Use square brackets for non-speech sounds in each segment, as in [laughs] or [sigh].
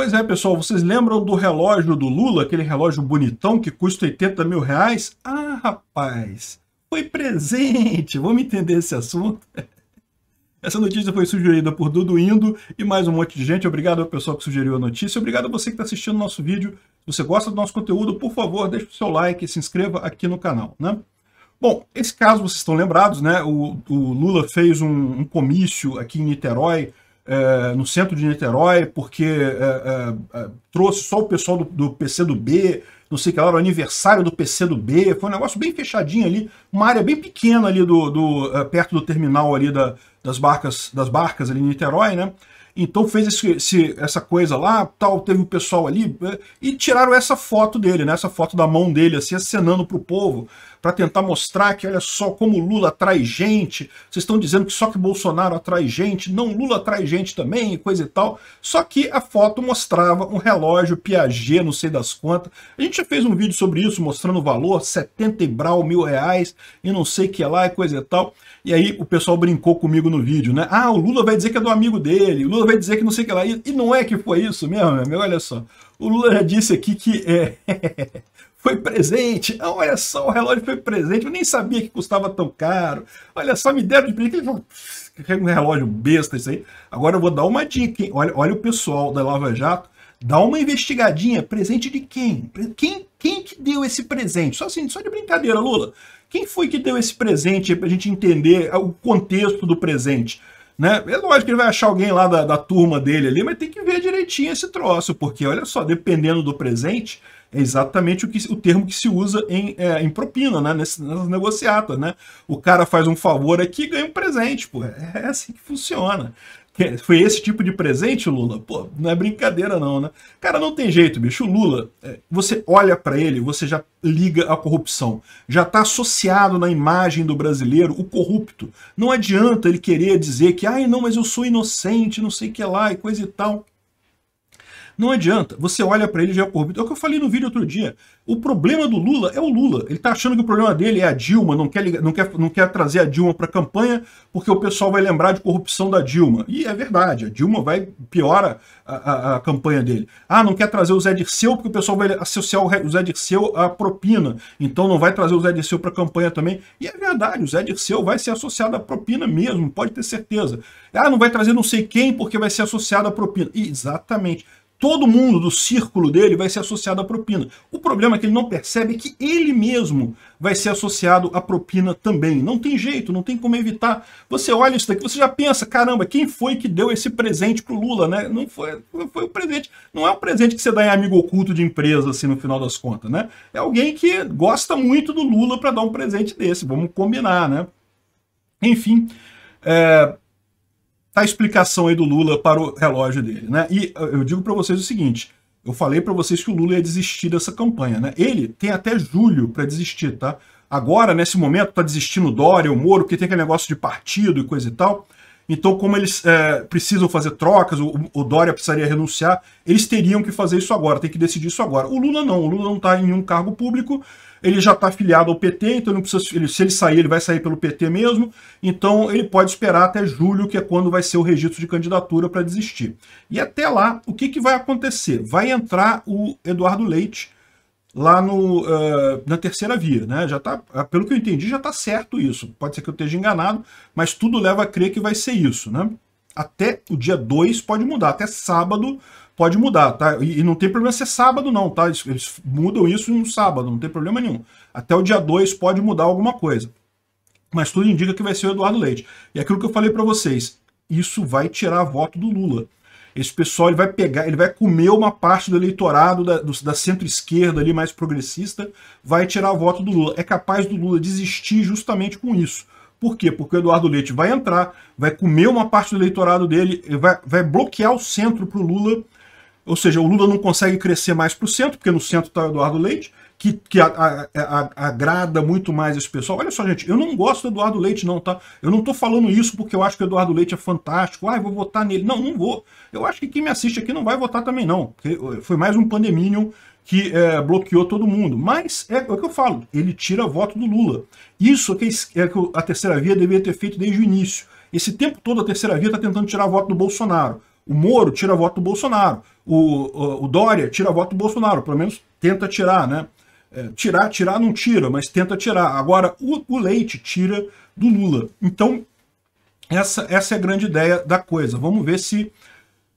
Pois é, pessoal, vocês lembram do relógio do Lula, aquele relógio bonitão que custa 80 mil reais? Ah, rapaz, foi presente, vamos entender esse assunto. [laughs] Essa notícia foi sugerida por Dudu Indo e mais um monte de gente. Obrigado ao pessoal que sugeriu a notícia. Obrigado a você que está assistindo o nosso vídeo. Se você gosta do nosso conteúdo, por favor, deixe o seu like e se inscreva aqui no canal. Né? Bom, esse caso vocês estão lembrados, né? O, o Lula fez um, um comício aqui em Niterói é, no centro de Niterói, porque é, trouxe só o pessoal do, do PC do B, não sei o que lá, era o aniversário do PC do B, foi um negócio bem fechadinho ali, uma área bem pequena ali do, do perto do terminal ali da, das barcas, das barcas ali em Niterói, né? Então fez esse, esse, essa coisa lá, tal, teve o pessoal ali, e tiraram essa foto dele, né? Essa foto da mão dele, assim, acenando pro povo para tentar mostrar que, olha só, como Lula atrai gente, vocês estão dizendo que só que Bolsonaro atrai gente, não, Lula atrai gente também, coisa e tal. Só que a foto mostrava um relógio Piaget, não sei das quantas. A gente já fez um vídeo sobre isso, mostrando o valor, 70 e brau, mil reais, e não sei que é lá, e coisa e tal. E aí o pessoal brincou comigo no vídeo, né? Ah, o Lula vai dizer que é do amigo dele, o Lula vai dizer que não sei que é lá. E não é que foi isso mesmo, meu, olha só. O Lula já disse aqui que é, [laughs] foi presente. Ah, olha só, o relógio foi presente. Eu nem sabia que custava tão caro. Olha só, me deram de presente. É um relógio besta isso aí. Agora eu vou dar uma dica. Hein? Olha, olha o pessoal da Lava Jato. Dá uma investigadinha. Presente de quem? Quem, quem que deu esse presente? Só assim, só de brincadeira, Lula. Quem foi que deu esse presente para a gente entender o contexto do presente? Né? É lógico que ele vai achar alguém lá da, da turma dele ali, mas tem que ver direitinho esse troço, porque olha só, dependendo do presente, é exatamente o, que, o termo que se usa em, é, em propina, né? Nessas, negociatas, né? O cara faz um favor aqui e ganha um presente, pô. é, é assim que funciona. Foi esse tipo de presente, Lula? Pô, não é brincadeira não, né? Cara, não tem jeito, bicho. O Lula, é, você olha para ele, você já liga à corrupção. Já tá associado na imagem do brasileiro o corrupto. Não adianta ele querer dizer que, ai, não, mas eu sou inocente, não sei o que lá e coisa e tal. Não adianta. Você olha para ele já é corrupto. É o que eu falei no vídeo outro dia. O problema do Lula é o Lula. Ele tá achando que o problema dele é a Dilma, não quer, ligar, não quer, não quer trazer a Dilma para campanha porque o pessoal vai lembrar de corrupção da Dilma. E é verdade, a Dilma vai piora a, a, a campanha dele. Ah, não quer trazer o Zé Dirceu porque o pessoal vai associar o Zé Dirceu à propina. Então não vai trazer o Zé Dirceu para campanha também. E é verdade, o Zé Dirceu vai ser associado à propina mesmo, pode ter certeza. Ah, não vai trazer não sei quem porque vai ser associado à propina. Exatamente todo mundo do círculo dele vai ser associado à propina. O problema é que ele não percebe é que ele mesmo vai ser associado à propina também. Não tem jeito, não tem como evitar. Você olha isso daqui, você já pensa, caramba, quem foi que deu esse presente pro Lula, né? Não foi, não foi o presente. Não é um presente que você dá em amigo oculto de empresa, assim, no final das contas, né? É alguém que gosta muito do Lula para dar um presente desse. Vamos combinar, né? Enfim, é, tá a explicação aí do Lula para o relógio dele, né? E eh, eu digo para vocês o seguinte, eu falei para vocês que o Lula ia desistir dessa campanha, né? Ele tem até julho para desistir, tá? Agora, nesse momento, tá desistindo o Dória, o Moro, que tem aquele negócio de partido e coisa e tal. Então, como eles é, precisam fazer trocas, o, o, Dória precisaria renunciar, eles teriam que fazer isso agora, tem que decidir isso agora. O Lula não, o Lula não está em nenhum cargo público, ele já está afiliado ao PT, então não precisa, ele, se ele sair, ele vai sair pelo PT mesmo, então ele pode esperar até julho, que é quando vai ser o registro de candidatura para desistir. E até lá, o que, que vai acontecer? Vai entrar o Eduardo Leite, lá no, uh, na terceira via. Né? Já tá, ah, pelo que eu entendi, já tá certo isso. Pode ser que eu esteja enganado, mas tudo leva a crer que vai ser isso. Né? Até o dia 2 pode mudar, até sábado pode mudar, tá? E, e não tem problema ser sábado não, tá? Eles, eles mudam isso no sábado, não tem problema nenhum. Até o dia 2 pode mudar alguma coisa. Mas tudo indica que vai ser o Eduardo Leite. E é aquilo que eu falei para vocês, isso vai tirar voto do Lula. Esse pessoal ele vai pegar, ele vai comer uma parte do eleitorado da, da centro-esquerda ali mais progressista, vai tirar o voto do Lula. É capaz do Lula desistir justamente com isso. Por quê? Porque o Eduardo Leite vai entrar, vai comer uma parte do eleitorado dele, vai, vai bloquear o centro para o Lula. Ou seja, o Lula não consegue crescer mais para o centro, porque no centro está o Eduardo Leite que, que a, a, a, agrada muito mais esse pessoal. Olha só, gente, eu não gosto do Eduardo Leite, não, tá? Eu não tô falando isso porque eu acho que o Eduardo Leite é fantástico. Ah, vou votar nele. Não, não vou. Eu acho que quem me assiste aqui não vai votar também, não. Foi mais um pandemínio que é, bloqueou todo mundo. Mas é, é, o que eu falo, ele tira voto do Lula. Isso que é que é a terceira via deveria ter feito desde o início. Esse tempo todo a terceira via está tentando tirar voto do Bolsonaro. O Moro tira voto do Bolsonaro. O, o, o Dória tira voto do Bolsonaro, pelo menos tenta tirar, né? É, tirar, tirar não tira, mas tenta tirar. Agora, o, o leite tira do Lula. Então, essa, essa é a grande ideia da coisa. Vamos ver se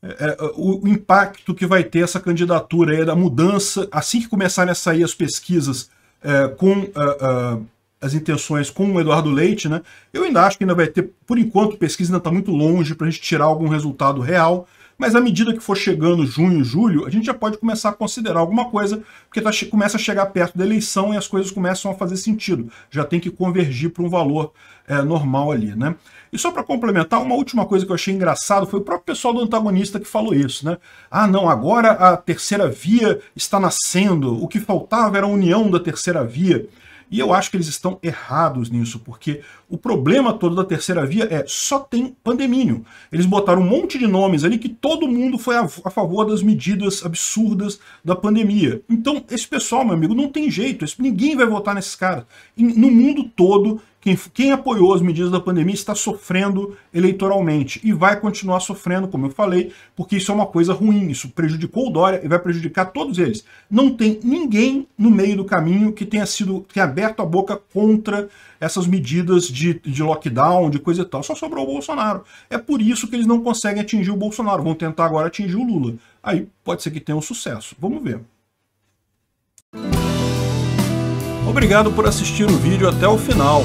é, o, é, o, impacto que vai ter essa candidatura aí, da mudança, assim que começarem a sair as pesquisas é, com é, é, as intenções com o Eduardo Leite, né? Eu ainda acho que ainda vai ter, por enquanto, pesquisa ainda está muito longe para a gente tirar algum resultado real. Mas à medida que for chegando junho, julho, a gente já pode começar a considerar alguma coisa, porque tá, começa a chegar perto da eleição e as coisas começam a fazer sentido. Já tem que convergir para um valor é, normal ali, né? E só para complementar, uma última coisa que eu achei engraçado foi o próprio pessoal do antagonista que falou isso, né? Ah, não, agora a terceira via está nascendo, o que faltava era a união da terceira via. E eu acho que eles estão errados nisso, porque o problema todo da terceira via é só tem pandemínio. Eles botaram um monte de nomes ali que todo mundo foi a, a favor das medidas absurdas da pandemia. Então, esse pessoal, meu amigo, não tem jeito. Esse, ninguém vai votar nesses caras. No mundo todo, quem, quem apoiou as medidas da pandemia está sofrendo eleitoralmente e vai continuar sofrendo, como eu falei, porque isso é uma coisa ruim, isso prejudicou o Dória e vai prejudicar todos eles. Não tem ninguém no meio do caminho que tenha sido que tenha aberto a boca contra essas medidas de, de lockdown, de coisa e tal. Só sobrou o Bolsonaro. É por isso que eles não conseguem atingir o Bolsonaro. Vão tentar agora atingir o Lula. Aí pode ser que tenha um sucesso. Vamos ver. Obrigado por assistir o vídeo até o final.